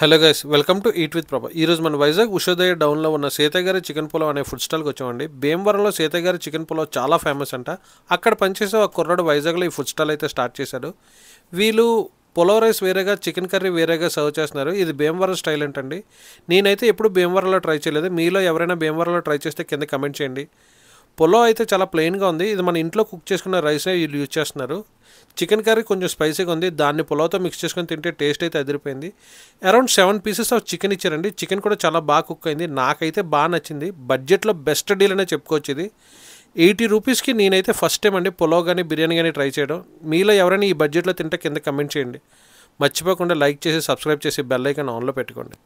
hello guys welcome to eat with Prabha ఈరోజు మన వైజాగ్ ఉషోదయ డౌన్లో ఉన్న సీతగారి చికెన్ పులావ్ అనే ఫుడ్ స్టాల్కి వచ్చామండి భీమవరంలో సీతగారి చికెన్ పులావ్ చాలా ఫేమస్ అంట అక్కడ పనిచేసే ఒక కుర్రాడు వైజాగ్లో ఈ ఫుడ్ స్టాల్ అయితే స్టార్ట్ చేశాడు వీళ్ళు పులావ్ రైస్ వేరేగా చికెన్ కర్రీ వేరేగా సర్వ్ చేస్తున్నారు ఇది భీమవరం స్టైల్ ఏంటండి నేనైతే ఎప్పుడు భీమవరంలో ట్రై చేయలేదు మీలో ఎవరైనా భీమవరంలో ట్రై చేస్తే కింద కమెంట్ చేయండి పొలం అయితే చాలా ప్లెయిన్గా ఉంది ఇది మన ఇంట్లో కుక్ చేసుకున్న రైసే వీళ్ళు యూజ్ చేస్తున్నారు చికెన్ కర్రీ కొంచెం స్పైసీగా ఉంది దాన్ని పొలవతో మిక్స్ చేసుకొని తింటే టేస్ట్ అయితే అదిరిపోయింది around seven pieces of chicken ఇచ్చారండి చికెన్ కూడా చాలా బాగా కుక్ అయింది నాకైతే బాగా నచ్చింది బడ్జెట్లో బెస్ట్ డీల్ అనే చెప్పుకోవచ్చు ఇది ఎయిటీ రూపీస్కి నేనైతే ఫస్ట్ టైం అండి పొలవ్ కానీ బిర్యానీ కానీ ట్రై చేయడం మీలో ఎవరైనా ఈ బడ్జెట్లో తింటే కింద కమెంట్ చేయండి మర్చిపోకుండా లైక్ చేసి సబ్స్క్రైబ్ చేసి బెల్ ఐకాన్ ఆన్లో పెట్టుకోండి